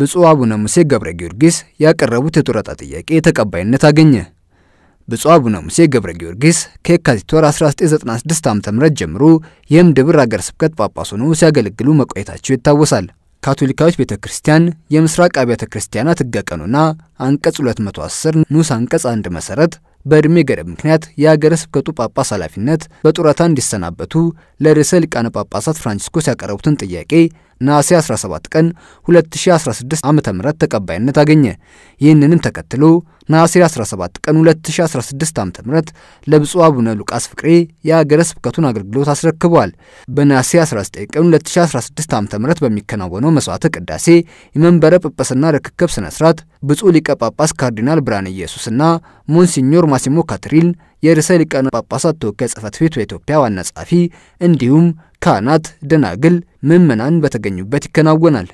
ብፁዕ አቡነ ሙሴ ገብረ ጊዮርጊስ ያቀረቡት የጡረታ ጥያቄ ተቀባይነት አገኘ። ብፁዕ አቡነ ሙሴ ገብረ ጊዮርጊስ ከየካቲት ወር 1996 ዓ ም ጀምሮ የእምድብር አገረ ስብከት ጳጳስ ሆነው ሲያገለግሉ መቆየታቸው ይታወሳል። ካቶሊካዊት ቤተ ክርስቲያን የምስራቅ አብያተ ክርስቲያናት ሕገ ቀኖና አንቀጽ 210 ንዑስ አንቀጽ አንድ መሠረት በዕድሜ ገደብ ምክንያት የሀገረ ስብከቱ ጳጳስ ኃላፊነት በጡረታ እንዲሰናበቱ ለርዕሰ ሊቃነ ጳጳሳት ፍራንቺስኮስ ያቀረቡትን ጥያቄ ነሐሴ 17 ቀን 2016 ም ተቀባይነት አገኘ። ይህንንም ተከትሎ ነሐሴ 17 ቀን 2016 ም ለብፁዕ አቡነ ሉቃስ ፍቅሬ የሀገረ ስብከቱን አገልግሎት አስረክቧል። በነሐሴ 19 ቀን 2016 ም በሚከናወነው መስዋዕተ ቅዳሴ የመንበረ ጵጵስና ርክክብ ስነ ስርዓት ብፁዕ ሊቀ ጳጳስ ካርዲናል ብርሃነ ኢየሱስና ሞንሲኞር ማሲሞ ካትሪን የርዕሰ ሊቃነ ጳጳሳት ተወካይ ጽሕፈት ቤት በኢትዮጵያ ዋና ጸሐፊ እንዲሁም ካህናት፣ ደናግል፣ ምዕመናን በተገኙበት ይከናወናል።